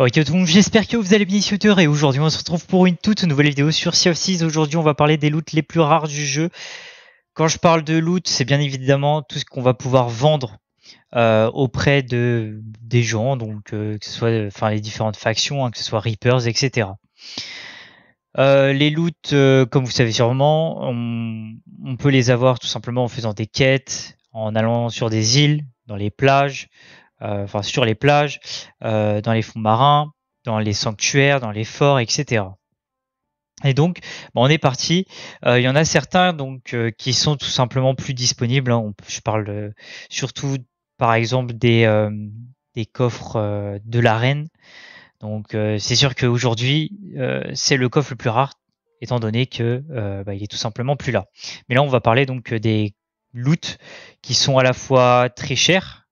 Ok, monde, j'espère que vous allez bien, Shooter et aujourd'hui on se retrouve pour une toute nouvelle vidéo sur Sea of Thieves. Aujourd'hui, on va parler des loots les plus rares du jeu. Quand je parle de loot, c'est bien évidemment tout ce qu'on va pouvoir vendre euh, auprès de des gens, donc euh, que ce soit enfin les différentes factions, hein, que ce soit Reapers, etc. Euh, les loots, comme vous savez sûrement, on peut les avoir tout simplement en faisant des quêtes, en allant sur des îles, dans les plages, euh, enfin sur les plages, euh, dans les fonds marins, dans les sanctuaires, dans les forts, etc. Et donc, bah, on est parti. Euh, il y en a certains donc qui sont tout simplement plus disponibles. Hein. je parle surtout, par exemple, des, des coffres de l'arène. Donc, c'est sûr qu'aujourd'hui, c'est le coffre le plus rare, étant donné que bah, il est tout simplement plus là. Mais là, on va parler donc des loots qui sont à la fois très chers,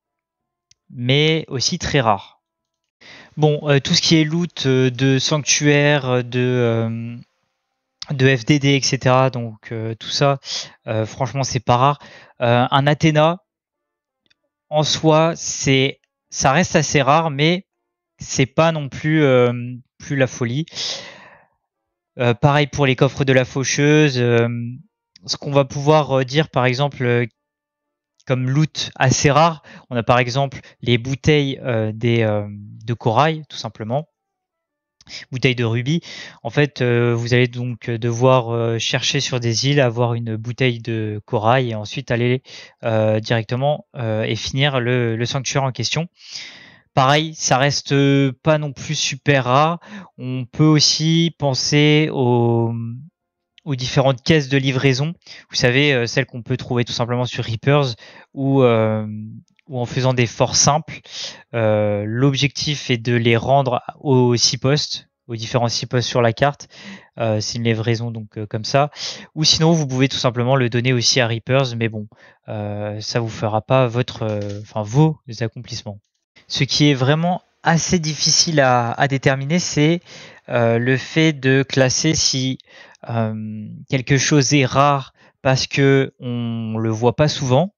mais aussi très rare. Bon, euh, tout ce qui est loot euh, de sanctuaire, de, euh, de FDD, etc. Donc tout ça, franchement, c'est pas rare. un Athéna, en soi, c'est ça reste assez rare, mais c'est pas non plus, plus la folie. pareil pour les coffres de la faucheuse. ce qu'on va pouvoir dire, par exemple, comme loot assez rare. On a par exemple les bouteilles euh, des, euh, de corail, tout simplement. Bouteille de rubis. En fait, euh, vous allez donc devoir chercher sur des îles, avoir une bouteille de corail et ensuite aller directement et finir le, le, sanctuaire en question. Pareil, ça reste pas non plus super rare. On peut aussi penser aux aux différentes caisses de livraison. Vous savez, euh, celles qu'on peut trouver tout simplement sur Reapers ou euh, en faisant des forts simples. Euh, l'objectif est de les rendre aux six postes, aux différents six postes sur la carte. c'est une livraison donc comme ça. Ou sinon, vous pouvez tout simplement le donner aussi à Reapers, mais bon, ça vous fera pas votre, enfin vos accomplissements. Ce qui est vraiment assez difficile à déterminer, c'est le fait de classer si euh, quelque chose est rare parce que on le voit pas souvent,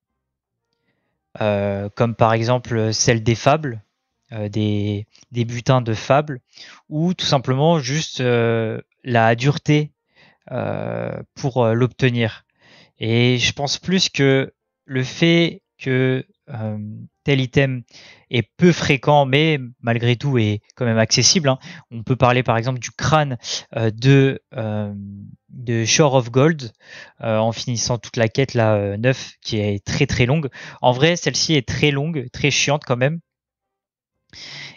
euh, comme par exemple celle des fables, euh, des, des, butins de fables, ou tout simplement juste la dureté pour l'obtenir. Et je pense plus que le fait que tel item est peu fréquent, mais malgré tout est quand même accessible. Hein. On peut parler par exemple du crâne euh, de, euh, de Shore of Gold euh, en finissant toute la quête là 9 qui est très très longue. En vrai, celle-ci est très longue, très chiante quand même.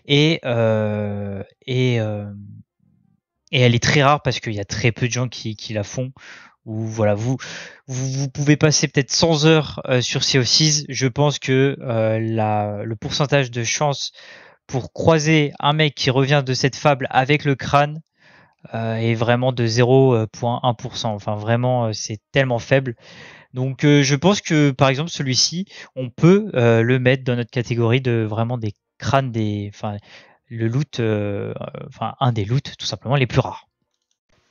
Et, et, et elle est très rare parce qu'il y a très peu de gens qui, qui la font voilà, vous, vous, pouvez passer peut-être 100 heures euh, sur CO6. Je pense que euh, la, le pourcentage de chance pour croiser un mec qui revient de cette fable avec le crâne euh, est vraiment de 0,1%. Enfin, vraiment, c'est tellement faible. Donc, je pense que par exemple, celui-ci, on peut le mettre dans notre catégorie de vraiment des crânes, des, enfin, le loot, enfin, un des loots tout simplement les plus rares.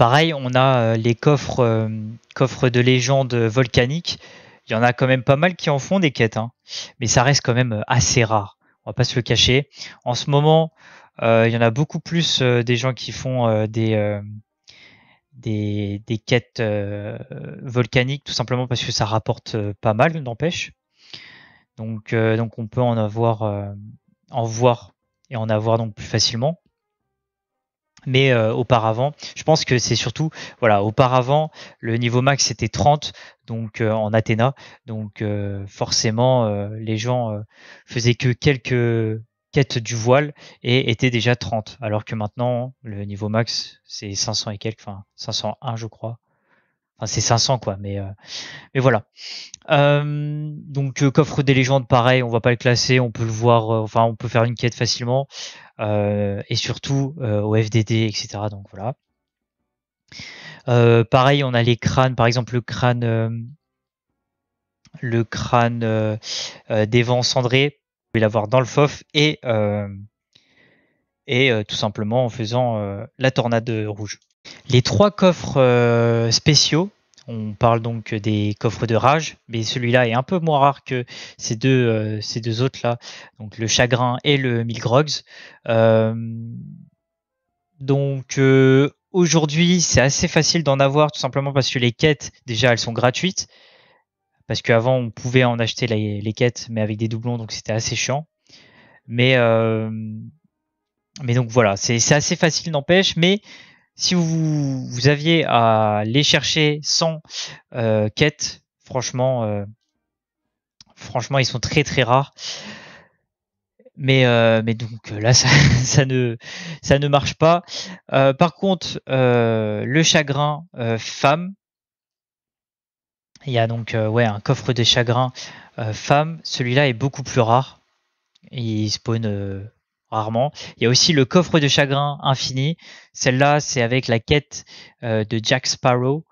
Pareil, on a euh, les coffres, euh, coffres de légende volcanique. Il y en a quand même pas mal qui en font des quêtes, hein. mais ça reste quand même euh, assez rare. On va pas se le cacher. En ce moment, il y en a beaucoup plus des gens qui font des, des, quêtes volcaniques, tout simplement parce que ça rapporte pas mal, n'empêche. Donc, donc on peut en avoir, en voir et en avoir donc plus facilement. Mais euh, auparavant, je pense que c'est surtout, voilà, auparavant, le niveau max était 30, donc euh, en Athéna. Donc euh, forcément, les gens faisaient que quelques quêtes du voile et étaient déjà 30. Alors que maintenant, le niveau max c'est 500 et quelques, enfin 501, je crois c'est 500 quoi, mais euh, mais voilà. Euh, donc euh, coffre des légendes, pareil, on va pas le classer, on peut le voir, euh, enfin on peut faire une quête facilement et surtout au FDD, etc. Donc voilà. pareil, on a les crânes, par exemple le crâne, le crâne des vents cendrés, vous pouvez l'avoir dans le fof et et tout simplement en faisant la tornade rouge. Les trois coffres euh, spéciaux, on parle donc des coffres de rage, mais celui-là est un peu moins rare que ces deux, euh, deux autres-là, donc le chagrin et le mille grogs. Euh, donc aujourd'hui, c'est assez facile d'en avoir tout simplement parce que les quêtes, déjà, elles sont gratuites. Parce qu'avant, on pouvait en acheter les, quêtes, mais avec des doublons, donc c'était assez chiant. Mais, mais donc voilà, c'est assez facile, n'empêche, mais si vous, aviez à les chercher sans euh, quête, franchement, euh, franchement, ils sont très très rares. Mais, euh, mais donc là, ça, ne, ça ne marche pas. par contre, le chagrin femme, il y a donc ouais, un coffre de chagrin femme, celui-là est beaucoup plus rare. Il spawn rarement. Il y a aussi le coffre de chagrin infini. Celle-là, c'est avec la quête euh, de Jack Sparrow,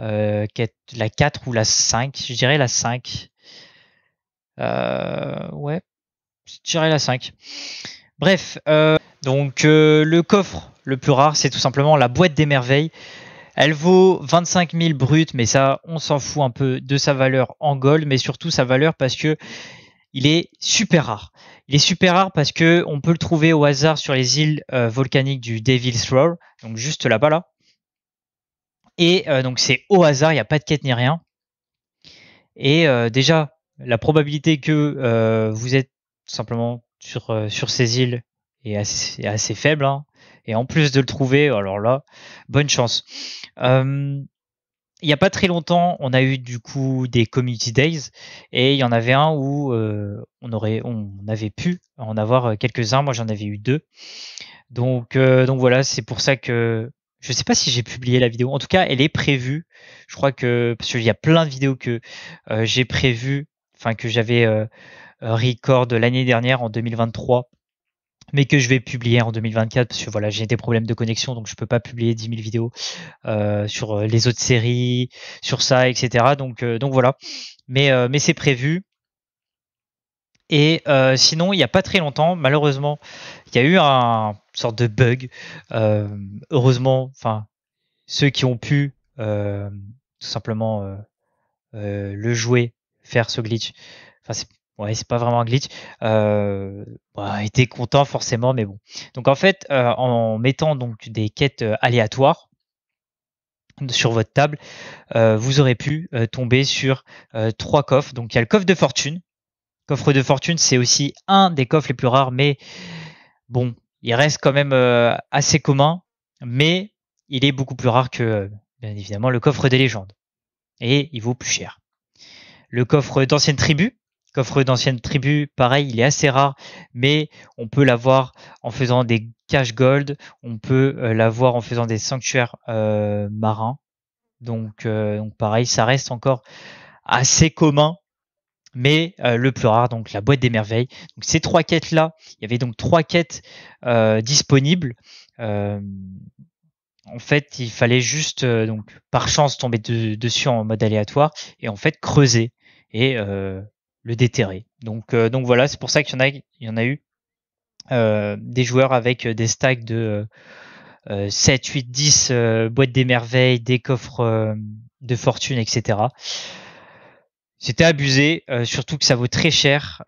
euh, quête, la 4 ou la 5, je dirais la 5. Euh, ouais, je dirais la 5. Bref, euh, donc euh, le coffre le plus rare, c'est tout simplement la boîte des merveilles. Elle vaut 25 000 bruts, mais ça, on s'en fout un peu de sa valeur en gold, mais surtout sa valeur parce que il est super rare. Il est super rare parce que on peut le trouver au hasard sur les îles euh, volcaniques du Devil's Roar, donc juste là-bas là. Et euh, donc c'est au hasard, il n'y a pas de quête ni rien. Et euh, déjà, la probabilité que vous êtes simplement sur, sur ces îles est assez, assez faible. Hein. Et en plus de le trouver, alors là, bonne chance il n'y a pas très longtemps, on a eu du coup des Community Days et il y en avait un où euh, on, aurait, on avait pu en avoir euh, quelques-uns. Moi, j'en avais eu deux. Donc, euh, donc voilà, c'est pour ça que je ne sais pas si j'ai publié la vidéo. En tout cas, elle est prévue. Je crois que parce qu'il y a plein de vidéos que j'ai prévues, enfin que j'avais record l'année dernière en 2023 mais que je vais publier en 2024 parce que voilà, j'ai des problèmes de connexion donc je peux pas publier 10 000 vidéos euh, sur euh, les autres séries, sur ça, etc. Donc, euh, donc voilà, mais, mais c'est prévu. Et sinon, il n'y a pas très longtemps, malheureusement, il y a eu un sorte de bug. heureusement, enfin, ceux qui ont pu tout simplement le jouer, faire ce glitch, enfin, Ouais, c'est pas vraiment un glitch. Euh, bah, était content forcément, mais bon. Donc en fait, euh, en mettant donc des quêtes euh, aléatoires sur votre table, euh, vous aurez pu tomber sur trois coffres. Donc il y a le coffre de fortune. Coffre de fortune, c'est aussi un des coffres les plus rares, mais bon, il reste quand même assez commun, mais il est beaucoup plus rare que, bien évidemment, le coffre des légendes. Et il vaut plus cher. Le coffre d'ancienne tribu, Coffre d'ancienne tribu, pareil, il est assez rare, mais on peut l'avoir en faisant des cash gold, on peut euh, l'avoir en faisant des sanctuaires euh, marins. Donc, euh, donc pareil, ça reste encore assez commun, mais le plus rare, donc la boîte des merveilles. Donc ces trois quêtes-là, il y avait donc trois quêtes disponibles. en fait, il fallait juste, donc par chance, tomber dessus en mode aléatoire et en fait creuser. Et le déterrer. Donc, euh, donc voilà, c'est pour ça qu'il y en a, il y en a eu euh, des joueurs avec euh, des stacks de 7, 8, 10 boîtes des merveilles, des coffres de fortune, etc. C'était abusé, surtout que ça vaut très cher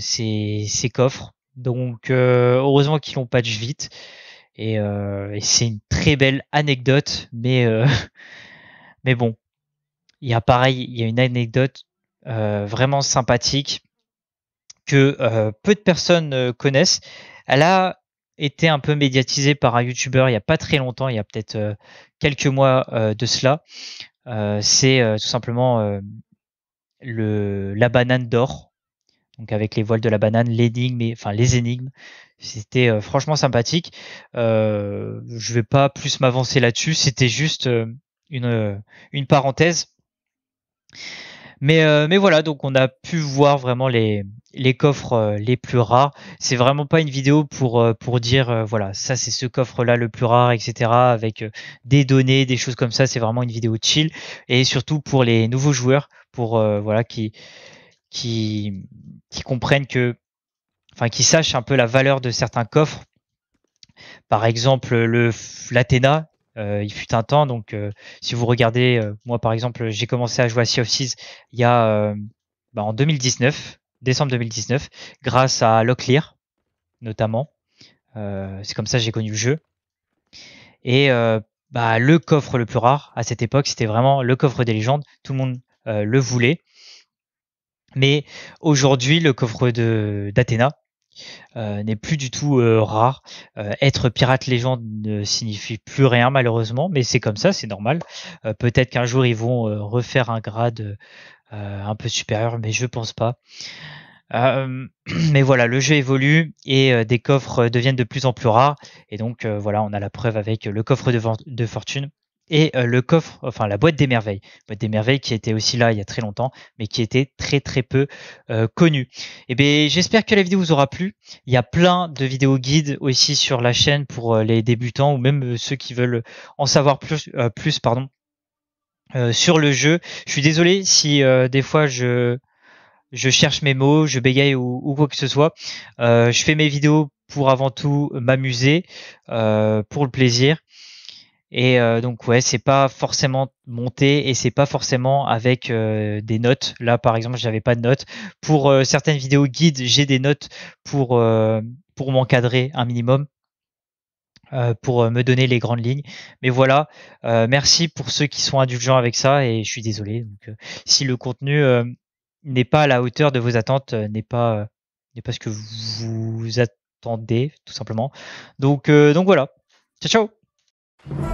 ces, coffres. Donc heureusement qu'ils l'ont patch vite. Et, et c'est une très belle anecdote, mais, mais bon. Il y a pareil, il y a une anecdote euh, vraiment sympathique que euh, peu de personnes euh, connaissent. Elle a été un peu médiatisée par un YouTuber il y a pas très longtemps, il y a peut-être quelques mois de cela. C'est tout simplement le, la banane d'or, donc avec les voiles de la banane, l'énigme, enfin les énigmes. C'était franchement sympathique. Euh, je vais pas plus m'avancer là-dessus. C'était juste une, une parenthèse. Mais, euh, mais voilà, donc on a pu voir vraiment les, les coffres euh, les plus rares. C'est vraiment pas une vidéo pour, euh, pour dire, voilà, ça c'est ce coffre-là le plus rare, etc. Avec des données, des choses comme ça. C'est vraiment une vidéo chill. Et surtout pour les nouveaux joueurs, pour voilà, qui, qui, qui comprennent que. Enfin, qui sachent un peu la valeur de certains coffres par exemple, le l'Athéna, euh, il fut un temps, donc euh, si vous regardez, euh, moi par exemple, j'ai commencé à jouer à Sea of Seas il y a bah, en 2019, décembre 2019, grâce à Locklear notamment. c'est comme ça que j'ai connu le jeu. Et bah, le coffre le plus rare à cette époque, c'était vraiment le coffre des légendes. Tout le monde le voulait. Mais aujourd'hui, le coffre d'Athéna, euh, n'est plus du tout euh, rare. Euh, être pirate légende ne signifie plus rien malheureusement, mais c'est comme ça, c'est normal. Peut-être qu'un jour ils vont refaire un grade un peu supérieur, mais je pense pas. mais voilà, le jeu évolue et des coffres deviennent de plus en plus rares. Et donc voilà, on a la preuve avec le coffre de fortune et euh, le coffre, enfin la boîte des merveilles, boîte des merveilles qui était aussi là il y a très longtemps, mais qui était très très peu euh, connue. Et eh bien j'espère que la vidéo vous aura plu. Il y a plein de vidéos guides aussi sur la chaîne pour euh, les débutants ou même euh, ceux qui veulent en savoir plus, plus pardon, sur le jeu. Je suis désolé si des fois je je cherche mes mots, je bégaye ou, ou quoi que ce soit. je fais mes vidéos pour avant tout m'amuser, pour le plaisir. Et euh, donc ouais, c'est pas forcément monté et c'est pas forcément avec euh, des notes. Là par exemple, j'avais pas de notes. Pour euh, certaines vidéos guides, j'ai des notes pour pour m'encadrer un minimum. pour me donner les grandes lignes. Mais voilà, merci pour ceux qui sont indulgents avec ça et je suis désolé. Donc, si le contenu n'est pas à la hauteur de vos attentes, n'est pas n'est pas ce que vous attendez tout simplement. Donc donc voilà. Ciao ciao.